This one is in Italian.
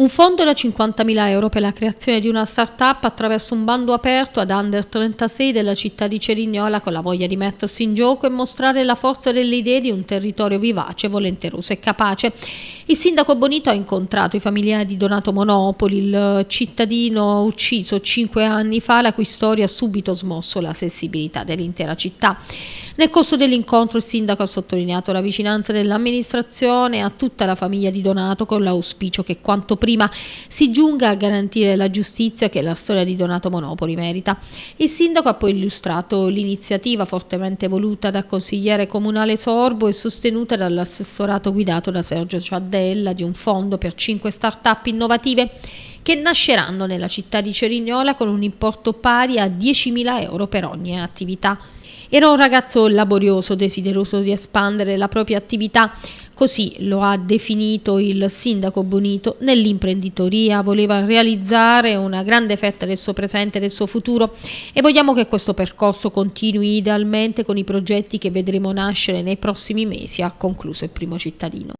Un fondo da 50.000 euro per la creazione di una start-up attraverso un bando aperto ad under 36 della città di Cerignola con la voglia di mettersi in gioco e mostrare la forza delle idee di un territorio vivace, volenteroso e capace. Il sindaco Bonito ha incontrato i familiari di Donato Monopoli, il cittadino ucciso cinque anni fa, la cui storia ha subito smosso la sensibilità dell'intera città. Nel corso dell'incontro il sindaco ha sottolineato la vicinanza dell'amministrazione a tutta la famiglia di Donato con l'auspicio che quanto prima prima si giunga a garantire la giustizia che la storia di Donato Monopoli merita. Il sindaco ha poi illustrato l'iniziativa fortemente voluta dal consigliere comunale Sorbo e sostenuta dall'assessorato guidato da Sergio Ciaddella di un fondo per cinque start-up innovative che nasceranno nella città di Cerignola con un importo pari a 10.000 euro per ogni attività. Era un ragazzo laborioso, desideroso di espandere la propria attività, Così lo ha definito il sindaco Bonito nell'imprenditoria, voleva realizzare una grande fetta del suo presente e del suo futuro e vogliamo che questo percorso continui idealmente con i progetti che vedremo nascere nei prossimi mesi, ha concluso il primo cittadino.